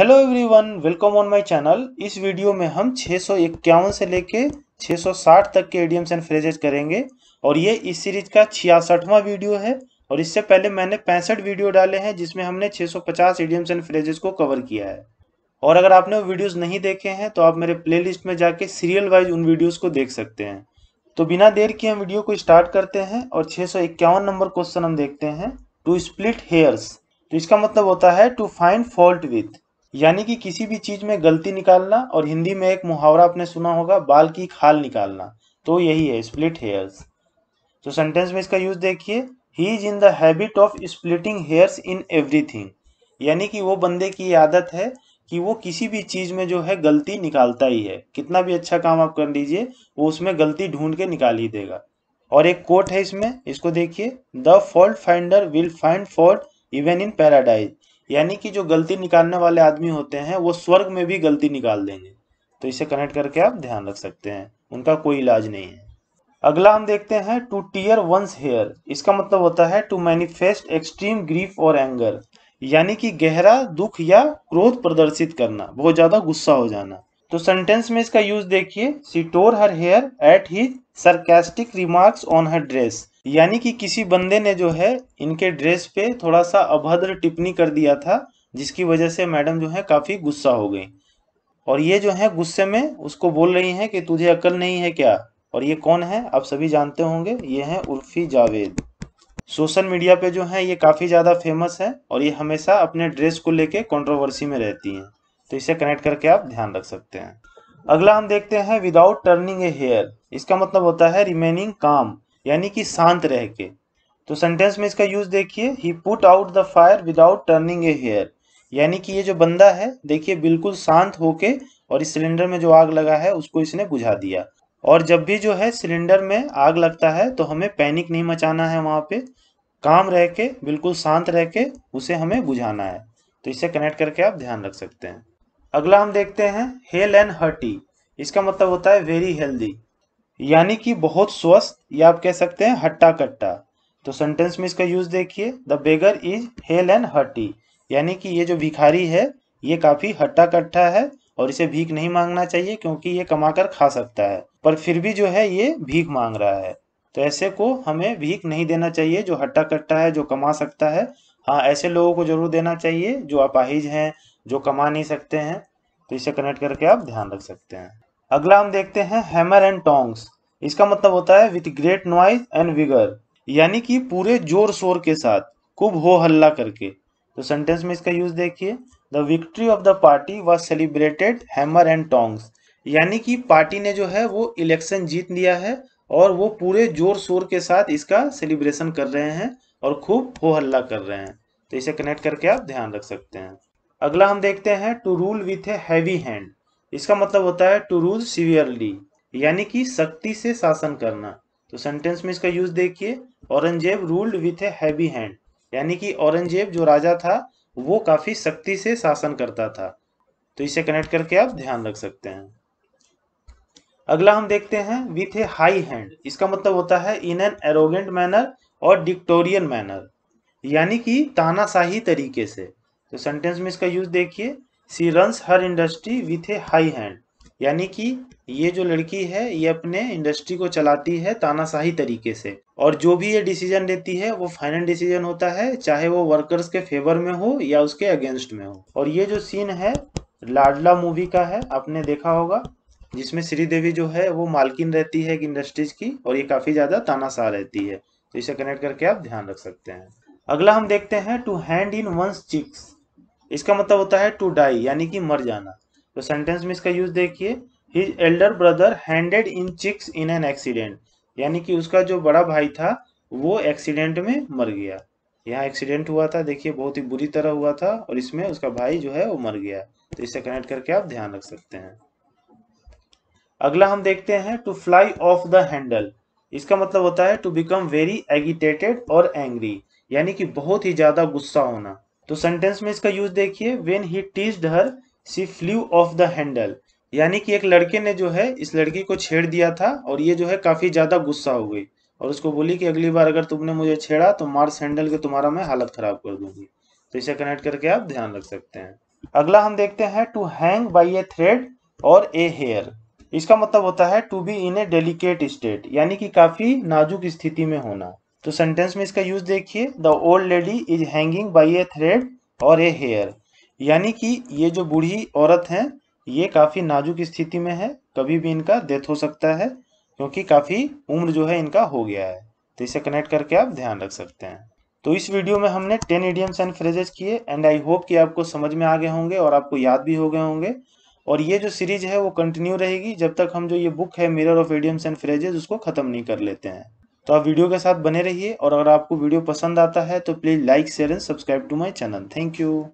hello everyone welcome on my channel इस video में हम छः से लेके 660 तक के एडियम्स एंड फ्रेजेज करेंगे और ये इस सीरीज का छियासठवा वीडियो है और इससे पहले मैंने पैंसठ वीडियो डाले हैं जिसमें हमने 650 एडियम्स एंड फ्रेजेस को कवर किया है और अगर आपने वो वीडियोज़ नहीं देखे हैं तो आप मेरे प्ले में जाके सीरियल वाइज उन वीडियोज़ को देख सकते हैं तो बिना देर के हम वीडियो को स्टार्ट करते हैं और छः नंबर क्वेश्चन हम देखते हैं टू स्प्लिट हेयर्स तो इसका मतलब होता है टू फाइंड फॉल्ट विथ यानी कि किसी भी चीज में गलती निकालना और हिंदी में एक मुहावरा आपने सुना होगा बाल की खाल निकालना तो यही है स्प्लिट हेयर्स तो सेंटेंस में इसका यूज देखिए he is in the habit of splitting hairs in everything यानी कि वो बंदे की आदत है कि वो किसी भी चीज में जो है गलती निकालता ही है कितना भी अच्छा काम आप कर लीजिए वो उसमें गलती ढूंढ के निकाल ही देगा और एक कोट है इसमें इसको देखिए the fault finder will find fault even in paradise यानी कि जो गलती निकालने वाले आदमी होते हैं वो स्वर्ग में भी गलती निकाल देंगे तो इसे कनेक्ट करके आप ध्यान रख सकते हैं उनका कोई इलाज नहीं है अगला हम देखते हैं टू टीयर वंस हेयर इसका मतलब होता है टू मैनिफेस्ट एक्सट्रीम ग्रीफ और एंगर यानी कि गहरा दुख या क्रोध प्रदर्शित करना बहुत ज्यादा गुस्सा हो जाना तो सेंटेंस में इसका यूज देखिए she tore her hair at he sarcastic remarks on her dress यानी कि किसी बंदे ने जो है इनके ड्रेस पे थोड़ा सा अभद्र टिप्पणी कर दिया था जिसकी वजह से मैडम जो है काफ़ी गुस्सा हो गई और ये जो है गुस्से में उसको बोल रही है कि तुझे अकल नहीं है क्या और ये कौन है आप सभी जानते होंगे ये है उर्फी जावेद सोशल मीडिया पे जो है ये काफ़ी ज़्यादा फेमस है और ये हमेशा अपने ड्रेस को लेके कंट्रोवर्सी में रहती हैं तो इसे कनेक्ट करके आप ध्यान रख सकते हैं अगला हम देखते हैं विदाउट टर्निंग ए हेयर इसका मतलब होता है रिमेनिंग काम यानी कि शांत रह के तो सेंटेंस में इसका यूज देखिए he put out the fire without turning a hair यानी कि ये जो बंदा है देखिए बिल्कुल शांत होके और इस सिलेंडर में जो आग लगा है उसको इसने बुझा दिया और जब भी जो है सिलेंडर में आग लगता है तो हमें पैनिक नहीं मचाना है वहां पे काम रह के बिल्कुल शांत रह के उसे हमें बुझाना है तो इसे कनेक्ट करके आप ध्यान रख सकते हैं अगला हम देखते हैं हेल एंड हर्टी इसका मतलब होता है वेरी हेल्दी यानी कि बहुत स्वस्थ या आप कह सकते हैं हट्टा कट्टा तो सेंटेंस में इसका यूज देखिए the beggar is hale and hearty यानी कि ये जो भिखारी है ये काफी हट्टा कट्टा है और इसे भीख नहीं मांगना चाहिए क्योंकि ये कमाकर खा सकता है पर फिर भी जो है ये भीख मांग रहा है तो ऐसे को हमें भीख नहीं देना चाहिए जो हट्टा कट्टा है जो कमा सकता है हाँ ऐसे लोगों को जरूर देना चाहिए जो अपाहिज हैं जो कमा नहीं सकते हैं तो इसे कनेक्ट करके आप ध्यान रख सकते हैं अगला हम देखते हैं हैमर एंड टोंग्स इसका मतलब होता है with great noise and vigour यानी कि पूरे जोर शोर के साथ खूब हो हल्ला करके तो सेंटेंस में इसका यूज देखिए the victory of the party was celebrated hammer and tongs यानी कि पार्टी ने जो है वो इलेक्शन जीत लिया है और वो पूरे जोर शोर के साथ इसका सेलिब्रेशन कर रहे हैं और खूब हो हल्ला कर रहे हैं तो इसे कनेक्ट करके आप ध्यान रख सकते हैं अगला हम देखते हैं to rule with a heavy hand इसका मतलब होता है टू रूल सीवियरली यानी कि सख्ती से शासन करना तो सेंटेंस में इसका यूज देखिए Aurangzeb ruled with a heavy hand यानी कि औरंगजेब जो राजा था वो काफी सख्ती से शासन करता था तो इसे कनेक्ट करके आप ध्यान रख सकते हैं अगला हम देखते हैं विथ ए हाई हैंड इसका मतलब होता है इन एन एरोगेंट मैनर और डिक्टोरियन मैनर यानी कि तानाशाही तरीके से तो सेंटेंस में इसका यूज देखिए she runs her industry with a high hand यानी कि ये जो लड़की है ये अपने इंडस्ट्री को चलाती है तानाशाही तरीके से और जो भी ये डिसीजन लेती है वो फाइनल डिसीजन होता है चाहे वो वर्कर्स के फेवर में हो या उसके अगेंस्ट में हो और ये जो सीन है लाडला मूवी का है आपने देखा होगा जिसमें श्रीदेवी जो है वो मालकिन रहती है एक इंडस्ट्रीज की और ये काफी ज्यादा तानाशाह रहती है तो इसे कनेक्ट करके आप ध्यान रख सकते हैं अगला हम देखते हैं to hand in one's chips इसका मतलब होता है टू डाई यानी कि मर जाना तो सेंटेंस में इसका यूज देखिए his elder brother handed in chips in an accident यानी कि उसका जो बड़ा भाई था वो एक्सीडेंट में मर गया यहाँ एक्सीडेंट हुआ था देखिए बहुत ही बुरी तरह हुआ था और इसमें उसका भाई जो है वो मर गया तो इससे कनेक्ट करके आप ध्यान रख सकते हैं अगला हम देखते हैं to fly off the handle इसका मतलब होता है टू बिकम वेरी एगिटेटेड और एंग्री यानी कि बहुत ही ज्यादा गुस्सा होना तो सेंटेंस में इसका यूज देखिए when he teased her she flew off the handle यानी कि एक लड़के ने जो है इस लड़की को छेड़ दिया था और ये जो है काफी ज्यादा गुस्सा हो गई और उसको बोली कि अगली बार अगर तुमने मुझे छेड़ा तो मार्स हैंडल के तुम्हारा मैं हालत खराब कर दूंगी तो इसे कनेक्ट करके आप ध्यान रख सकते हैं अगला हम देखते हैं to hang by a thread और ए हेयर इसका मतलब होता है to be in a delicate state यानी कि काफी नाजुक स्थिति में होना तो सेंटेंस में इसका यूज देखिए the old lady is hanging by a thread और ए हेयर यानी कि ये जो बूढ़ी औरत हैं ये काफ़ी नाजुक स्थिति में है कभी भी इनका डेथ हो सकता है क्योंकि काफ़ी उम्र जो है इनका हो गया है तो इसे कनेक्ट करके आप ध्यान रख सकते हैं तो इस वीडियो में हमने टेन इडियम्स एंड फ्रेजेस किए एंड आई होप कि आपको समझ में आ गए होंगे और आपको याद भी हो गए होंगे और ये जो सीरीज है वो कंटिन्यू रहेगी जब तक हम जो ये बुक है mirror of idioms and phrases उसको ख़त्म नहीं कर लेते हैं तो आप वीडियो के साथ बने रहिए और अगर आपको वीडियो पसंद आता है तो please like share and subscribe to my channel thank you